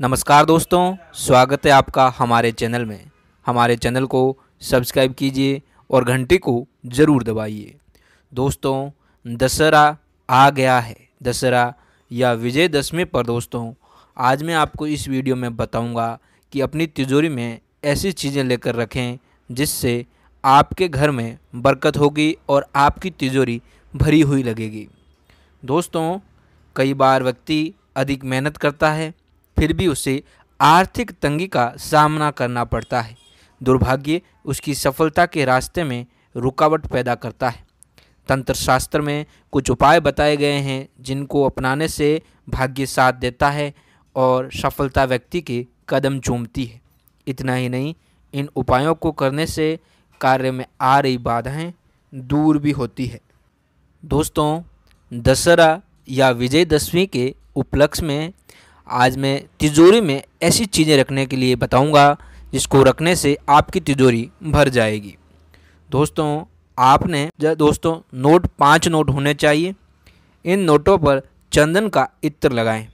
नमस्कार दोस्तों स्वागत है आपका हमारे चैनल में हमारे चैनल को सब्सक्राइब कीजिए और घंटी को ज़रूर दबाइए दोस्तों दशहरा आ गया है दशहरा या विजयदशमी पर दोस्तों आज मैं आपको इस वीडियो में बताऊंगा कि अपनी तिजोरी में ऐसी चीज़ें लेकर रखें जिससे आपके घर में बरकत होगी और आपकी तिजोरी भरी हुई लगेगी दोस्तों कई बार व्यक्ति अधिक मेहनत करता है फिर भी उसे आर्थिक तंगी का सामना करना पड़ता है दुर्भाग्य उसकी सफलता के रास्ते में रुकावट पैदा करता है तंत्र शास्त्र में कुछ उपाय बताए गए हैं जिनको अपनाने से भाग्य साथ देता है और सफलता व्यक्ति के कदम चूमती है इतना ही नहीं इन उपायों को करने से कार्य में आ रही बाधाएं दूर भी होती है दोस्तों दशहरा या विजयदशमी के उपलक्ष्य में आज मैं तिजोरी में ऐसी चीज़ें रखने के लिए बताऊंगा जिसको रखने से आपकी तिजोरी भर जाएगी दोस्तों आपने दोस्तों नोट पाँच नोट होने चाहिए इन नोटों पर चंदन का इत्र लगाएं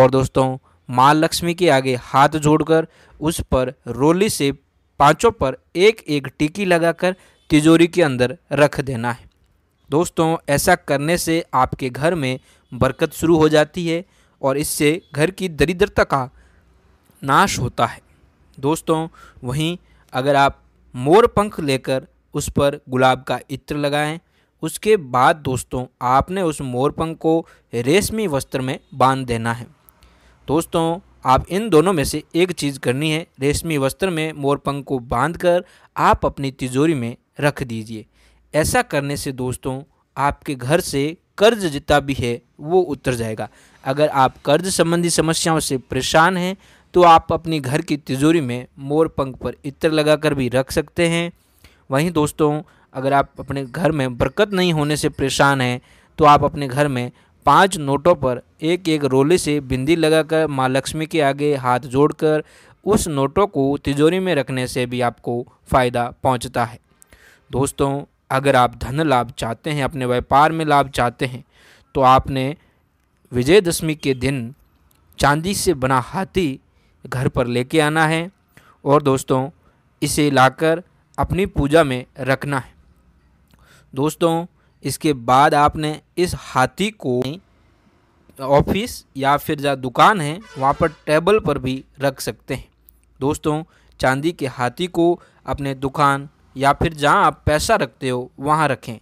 और दोस्तों माँ लक्ष्मी के आगे हाथ जोड़कर उस पर रोली से पांचों पर एक एक टिकी लगाकर तिजोरी के अंदर रख देना है दोस्तों ऐसा करने से आपके घर में बरकत शुरू हो जाती है और इससे घर की दरिद्रता का नाश होता है दोस्तों वहीं अगर आप मोर पंख लेकर उस पर गुलाब का इत्र लगाएं उसके बाद दोस्तों आपने उस मोर पंख को रेशमी वस्त्र में बांध देना है दोस्तों आप इन दोनों में से एक चीज़ करनी है रेशमी वस्त्र में मोरपंख को बांध कर आप अपनी तिजोरी में रख दीजिए ऐसा करने से दोस्तों आपके घर से कर्ज जितना भी है वो उतर जाएगा अगर आप कर्ज संबंधी समस्याओं से परेशान हैं तो आप अपने घर की तिजोरी में मोर पंख पर इत्र लगाकर भी रख सकते हैं वहीं दोस्तों अगर आप अपने घर में बरकत नहीं होने से परेशान हैं तो आप अपने घर में पांच नोटों पर एक एक रोले से बिंदी लगाकर माँ लक्ष्मी के आगे हाथ जोड़कर उस नोटों को तिजोरी में रखने से भी आपको फ़ायदा पहुँचता है दोस्तों अगर आप धन लाभ चाहते हैं अपने व्यापार में लाभ चाहते हैं तो आपने विजयदशमी के दिन चांदी से बना हाथी घर पर लेके आना है और दोस्तों इसे लाकर अपनी पूजा में रखना है दोस्तों इसके बाद आपने इस हाथी को ऑफिस या फिर जहाँ दुकान है वहाँ पर टेबल पर भी रख सकते हैं दोस्तों चांदी के हाथी को अपने दुकान या फिर जहाँ आप पैसा रखते हो वहाँ रखें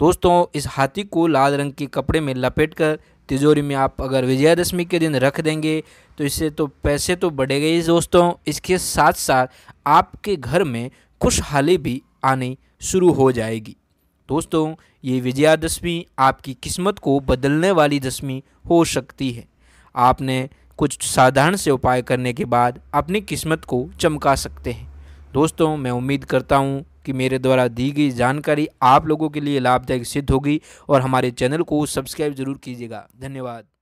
दोस्तों इस हाथी को लाल रंग के कपड़े में लपेट कर तिजोरी में आप अगर विजयादशमी के दिन रख देंगे तो इससे तो पैसे तो बढ़ेगा ही दोस्तों इसके साथ साथ आपके घर में खुशहाली भी आनी शुरू हो जाएगी दोस्तों ये विजयादशमी आपकी किस्मत को बदलने वाली दशमी हो सकती है आपने कुछ साधारण से उपाय करने के बाद अपनी किस्मत को चमका सकते हैं दोस्तों मैं उम्मीद करता हूँ कि मेरे द्वारा दी गई जानकारी आप लोगों के लिए लाभदायक सिद्ध होगी और हमारे चैनल को सब्सक्राइब जरूर कीजिएगा धन्यवाद